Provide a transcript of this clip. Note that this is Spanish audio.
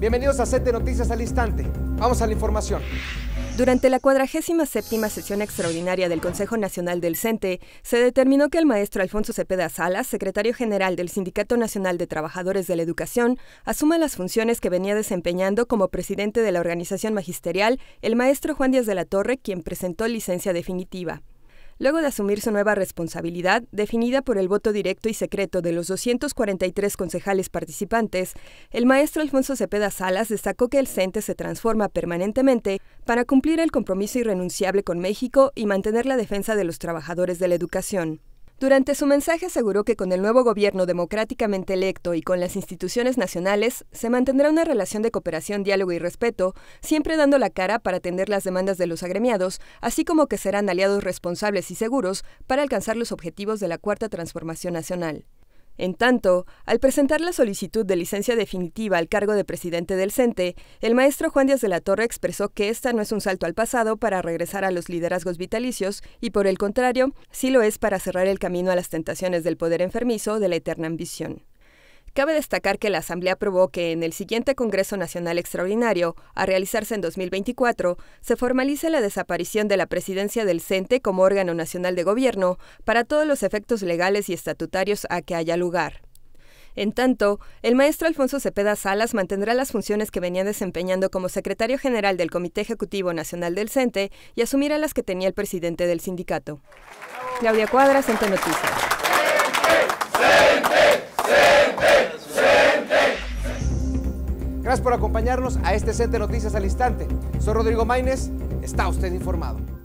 Bienvenidos a Cente Noticias al Instante. Vamos a la información. Durante la 47 sesión extraordinaria del Consejo Nacional del CENTE, se determinó que el maestro Alfonso Cepeda Salas, secretario general del Sindicato Nacional de Trabajadores de la Educación, asuma las funciones que venía desempeñando como presidente de la organización magisterial el maestro Juan Díaz de la Torre, quien presentó licencia definitiva luego de asumir su nueva responsabilidad, definida por el voto directo y secreto de los 243 concejales participantes, el maestro Alfonso Cepeda Salas destacó que el CENTE se transforma permanentemente para cumplir el compromiso irrenunciable con México y mantener la defensa de los trabajadores de la educación. Durante su mensaje aseguró que con el nuevo gobierno democráticamente electo y con las instituciones nacionales se mantendrá una relación de cooperación, diálogo y respeto, siempre dando la cara para atender las demandas de los agremiados, así como que serán aliados responsables y seguros para alcanzar los objetivos de la Cuarta Transformación Nacional. En tanto, al presentar la solicitud de licencia definitiva al cargo de presidente del CENTE, el maestro Juan Díaz de la Torre expresó que esta no es un salto al pasado para regresar a los liderazgos vitalicios y por el contrario, sí lo es para cerrar el camino a las tentaciones del poder enfermizo de la eterna ambición. Cabe destacar que la Asamblea aprobó que en el siguiente Congreso Nacional Extraordinario, a realizarse en 2024, se formalice la desaparición de la presidencia del CENTE como órgano nacional de gobierno para todos los efectos legales y estatutarios a que haya lugar. En tanto, el maestro Alfonso Cepeda Salas mantendrá las funciones que venía desempeñando como secretario general del Comité Ejecutivo Nacional del CENTE y asumirá las que tenía el presidente del sindicato. Claudia Cuadra, CENTE Noticias. por acompañarnos a este set de noticias al instante. Soy Rodrigo Maínez, está usted informado.